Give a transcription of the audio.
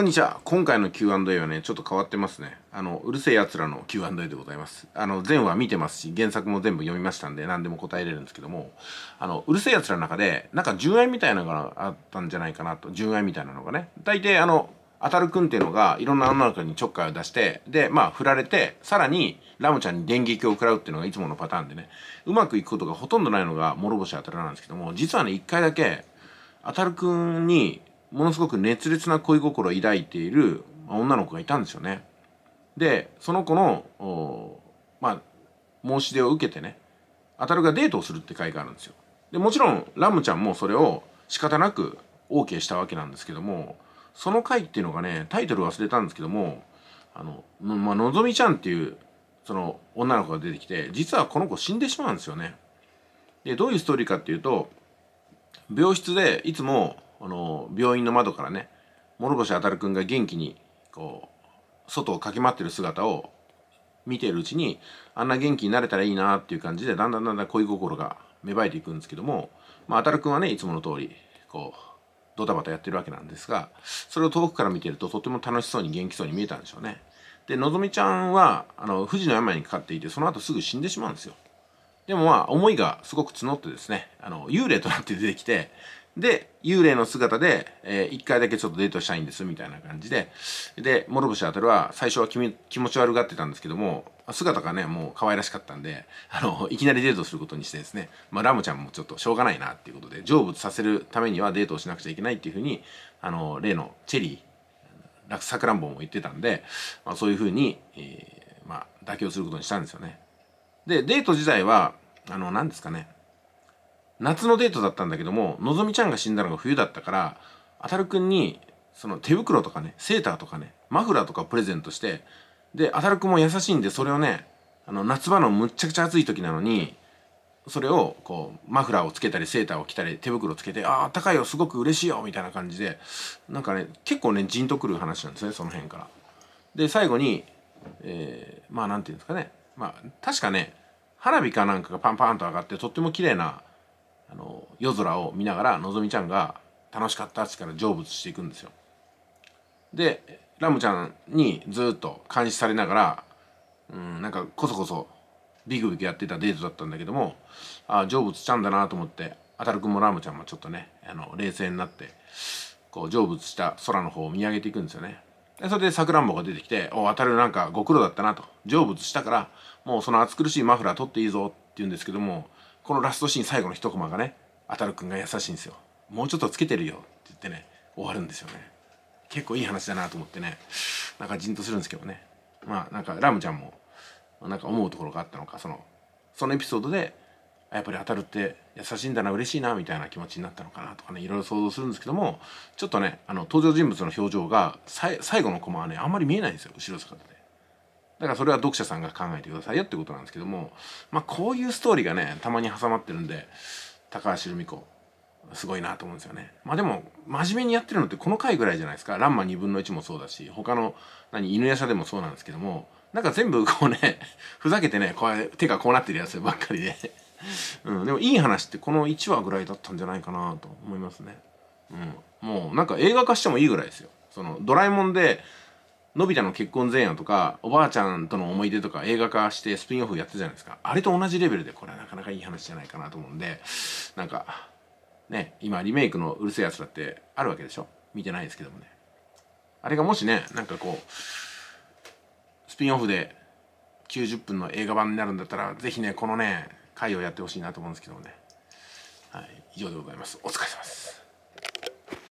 こんにちは。今回の Q&A はね、ちょっと変わってますね。あの、うるせえ奴らの Q&A でございます。あの、前話見てますし、原作も全部読みましたんで、何でも答えれるんですけども、あの、うるせえ奴らの中で、なんか純愛みたいなのがあったんじゃないかなと、純愛みたいなのがね。大抵、あの、当たるくんっていうのが、いろんな女の子にちょっかいを出して、で、まあ、振られて、さらに、ラムちゃんに電撃を食らうっていうのがいつものパターンでね、うまくいくことがほとんどないのが、諸星当たらなんですけども、実はね、一回だけ、当たるくんに、ものすごく熱烈な恋心を抱いている女の子がいたんですよね。でその子のまあ、申し出を受けてねアタルがデートをするって会があるんですよ。でもちろんラムちゃんもそれを仕方なく OK したわけなんですけどもその回っていうのがねタイトル忘れたんですけどもあの、まあのぞみちゃんっていうその女の子が出てきて実はこの子死んでしまうんですよね。でどういうストーリーかっていうと病室でいつもあの病院の窓からね諸星あたるくんが元気にこう外を駆け回ってる姿を見ているうちにあんな元気になれたらいいなっていう感じでだんだんだんだん恋心が芽生えていくんですけども、まあ、あたるくんはねいつもの通りこうドタバタやってるわけなんですがそれを遠くから見てるととても楽しそうに元気そうに見えたんでしょうねでのぞみちゃんはあの富士の病にかかっていてその後すぐ死んでしまうんですよでもまあ思いがすごく募ってですねあの幽霊となって出てきてで、幽霊の姿で、えー、一回だけちょっとデートしたいんです、みたいな感じで。で、諸星あたるは、最初は気気持ち悪がってたんですけども、姿がね、もう可愛らしかったんで、あの、いきなりデートすることにしてですね、まあ、ラムちゃんもちょっとしょうがないなっていうことで、成仏させるためにはデートをしなくちゃいけないっていうふうに、あの、例のチェリー、サクランボも言ってたんで、まあ、そういうふうに、えー、まあ、妥協することにしたんですよね。で、デート自体は、あの、何ですかね、夏のデートだったんだけどものぞみちゃんが死んだのが冬だったからあたるくんにその手袋とかねセーターとかねマフラーとかプレゼントしてであたるくんも優しいんでそれをねあの夏場のむっちゃくちゃ暑い時なのにそれをこうマフラーをつけたりセーターを着たり手袋つけて「ああ高いよすごく嬉しいよ」みたいな感じでなんかね結構ねじんとくる話なんですねその辺から。で最後に、えー、まあ何て言うんですかねまあ確かね花火かなんかがパンパンと上がってとっても綺麗な夜空を見ながらのぞみちゃんが「楽しかった」っちから成仏していくんですよ。でラムちゃんにずっと監視されながらうんなんかこそこそビクビクやってたデートだったんだけどもああ成仏ちゃんだなと思ってあたるくんもラムちゃんもちょっとねあの冷静になってこう成仏した空の方を見上げていくんですよね。でそれでさくらんぼが出てきて「おあたるなんかご苦労だったな」と「成仏したからもうその暑苦しいマフラー取っていいぞ」って言うんですけどもこのラストシーン最後の一コマがねあたるくんが優しいんですよもうちょっとつけてるよって言ってね終わるんですよね結構いい話だなと思ってねなんかじんとするんですけどねまあなんかラムちゃんもなんか思うところがあったのかそのそのエピソードでやっぱり当たるって優しいんだな嬉しいなみたいな気持ちになったのかなとかねいろいろ想像するんですけどもちょっとねあの登場人物の表情が最後のコマはねあんまり見えないんですよ後ろ姿で。だからそれは読者さんが考えてくださいよってことなんですけどもまあこういうストーリーがねたまに挟まってるんで高橋留美子すごいなと思うんですよね。まあでも真面目にやってるのってこの回ぐらいじゃないですか。ランマ2分の1もそうだし他の何犬夜叉でもそうなんですけどもなんか全部こうね ふざけてねこう手がこうなってるやつばっかりで、うん、でもいい話ってこの1話ぐらいだったんじゃないかなと思いますね。うん、もうなんか映画化してもいいぐらいですよ。そのドラえもんでのび太の結婚前夜とかおばあちゃんとの思い出とか映画化してスピンオフやってたじゃないですかあれと同じレベルでこれはなかなかいい話じゃないかなと思うんでなんかね今リメイクのうるせえやつだってあるわけでしょ見てないですけどもねあれがもしねなんかこうスピンオフで90分の映画版になるんだったら是非ねこのね回をやってほしいなと思うんですけどもねはい以上でございますお疲れ様です